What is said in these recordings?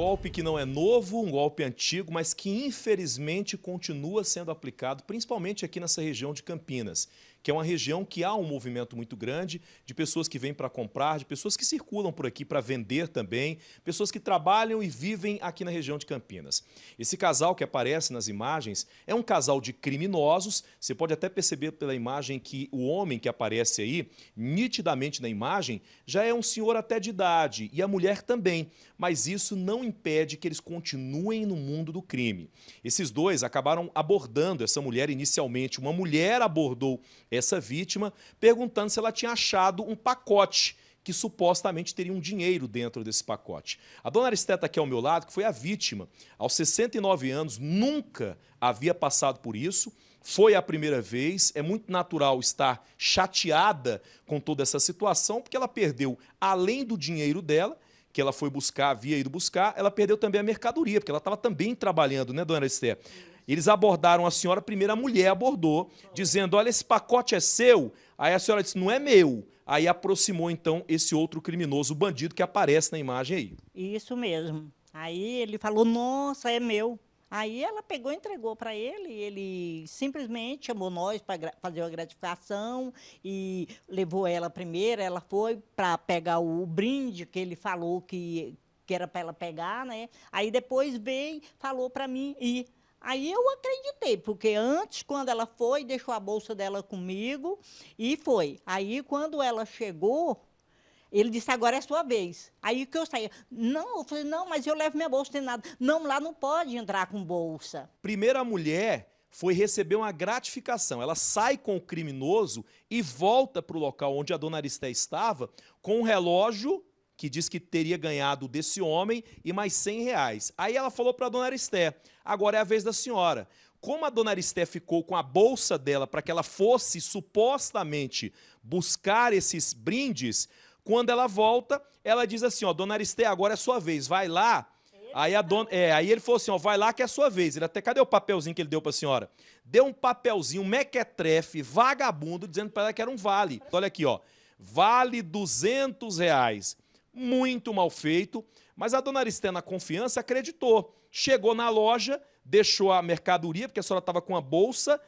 golpe que não é novo, um golpe antigo, mas que infelizmente continua sendo aplicado, principalmente aqui nessa região de Campinas que é uma região que há um movimento muito grande de pessoas que vêm para comprar, de pessoas que circulam por aqui para vender também, pessoas que trabalham e vivem aqui na região de Campinas. Esse casal que aparece nas imagens é um casal de criminosos. Você pode até perceber pela imagem que o homem que aparece aí, nitidamente na imagem, já é um senhor até de idade e a mulher também, mas isso não impede que eles continuem no mundo do crime. Esses dois acabaram abordando essa mulher inicialmente. Uma mulher abordou essa vítima, perguntando se ela tinha achado um pacote que supostamente teria um dinheiro dentro desse pacote. A dona Aristeta aqui ao meu lado, que foi a vítima, aos 69 anos, nunca havia passado por isso. Foi a primeira vez, é muito natural estar chateada com toda essa situação, porque ela perdeu, além do dinheiro dela, que ela foi buscar, havia ido buscar, ela perdeu também a mercadoria, porque ela estava também trabalhando, né, dona Esté? Eles abordaram a senhora, a primeira mulher abordou, dizendo: Olha, esse pacote é seu. Aí a senhora disse: Não é meu. Aí aproximou então esse outro criminoso, o bandido que aparece na imagem aí. Isso mesmo. Aí ele falou: Nossa, é meu. Aí ela pegou e entregou para ele, ele simplesmente chamou nós para fazer a gratificação e levou ela primeiro, ela foi para pegar o, o brinde que ele falou que, que era para ela pegar, né? Aí depois veio, falou para mim ir. Aí eu acreditei, porque antes, quando ela foi, deixou a bolsa dela comigo e foi. Aí, quando ela chegou, ele disse, agora é sua vez. Aí que eu saí. Não, eu falei, não, mas eu levo minha bolsa, tem nada. Não, lá não pode entrar com bolsa. Primeira mulher foi receber uma gratificação. Ela sai com o criminoso e volta para o local onde a dona Aristé estava com um relógio que diz que teria ganhado desse homem e mais 100 reais. Aí ela falou para a dona Aristé: agora é a vez da senhora. Como a dona Aristé ficou com a bolsa dela para que ela fosse supostamente buscar esses brindes, quando ela volta, ela diz assim: ó, dona Aristé, agora é sua vez, vai lá. Aí, a dona, é, aí ele falou assim: ó, vai lá que é a sua vez. Ele até, cadê o papelzinho que ele deu para a senhora? Deu um papelzinho, um mequetrefe, vagabundo, dizendo para ela que era um vale. Então, olha aqui, ó. Vale 200 reais muito mal feito, mas a dona Aristé, na confiança, acreditou. Chegou na loja, deixou a mercadoria, porque a senhora estava com a bolsa,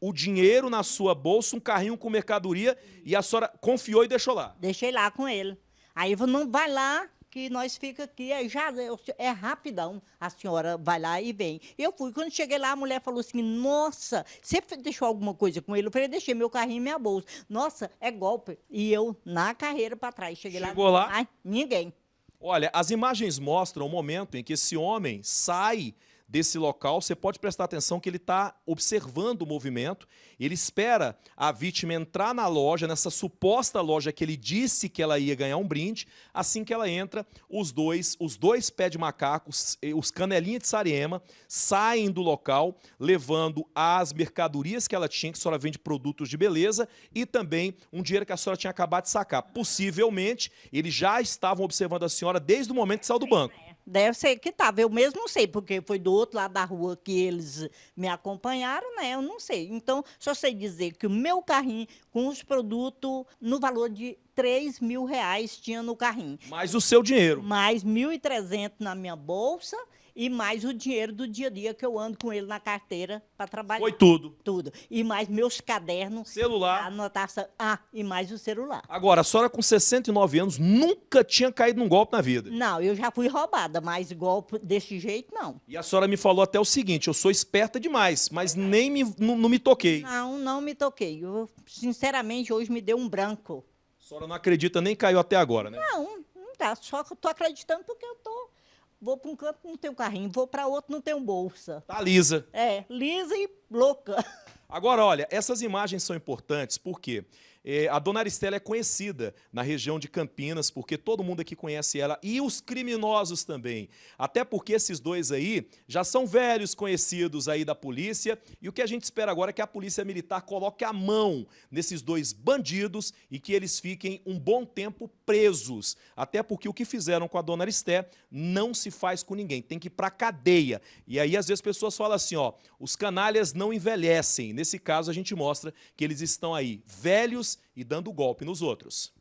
o dinheiro na sua bolsa, um carrinho com mercadoria, e a senhora confiou e deixou lá. Deixei lá com ele. Aí eu falei, não vai lá, que nós fica aqui, é, já, é, é rapidão, a senhora vai lá e vem. Eu fui, quando cheguei lá, a mulher falou assim, nossa, você deixou alguma coisa com ele? Eu falei, deixei meu carrinho e minha bolsa. Nossa, é golpe. E eu, na carreira para trás, cheguei Chegou lá. Chegou lá? Ai, ninguém. Olha, as imagens mostram o momento em que esse homem sai desse local, você pode prestar atenção que ele está observando o movimento, ele espera a vítima entrar na loja, nessa suposta loja que ele disse que ela ia ganhar um brinde. Assim que ela entra, os dois, os dois pés de macacos, eh, os canelinhas de Sariema, saem do local, levando as mercadorias que ela tinha, que a senhora vende produtos de beleza, e também um dinheiro que a senhora tinha acabado de sacar. Possivelmente, eles já estavam observando a senhora desde o momento que saiu do banco. Deve ser que estava. Eu mesmo não sei, porque foi do outro lado da rua que eles me acompanharam, né? Eu não sei. Então, só sei dizer que o meu carrinho, com os produtos, no valor de 3 mil reais, tinha no carrinho. Mais o seu dinheiro. Mais 1.300 na minha bolsa e mais o dinheiro do dia a dia que eu ando com ele na carteira para trabalhar. Foi tudo. Tudo. E mais meus cadernos. Celular. Anotação. Ah, e mais o celular. Agora, a senhora com 69 anos nunca tinha caído num golpe na vida. Não, eu já fui roubada, mas golpe desse jeito não. E a senhora me falou até o seguinte: eu sou esperta demais, mas nem me, não, não me toquei. Não, não me toquei. Eu, sinceramente, hoje me deu um branco. A senhora não acredita, nem caiu até agora, né? Não, não tá. Só que eu tô acreditando porque eu tô Vou para um canto, não tenho carrinho. Vou para outro, não tenho bolsa. Tá lisa. É, lisa e louca. Agora, olha, essas imagens são importantes porque é, a dona Aristela é conhecida na região de Campinas, porque todo mundo aqui conhece ela, e os criminosos também. Até porque esses dois aí já são velhos conhecidos aí da polícia, e o que a gente espera agora é que a polícia militar coloque a mão nesses dois bandidos e que eles fiquem um bom tempo presos. Até porque o que fizeram com a dona Aristé não se faz com ninguém, tem que ir para cadeia. E aí às vezes pessoas falam assim, ó, os canalhas não envelhecem. Nesse caso a gente mostra que eles estão aí velhos e dando golpe nos outros.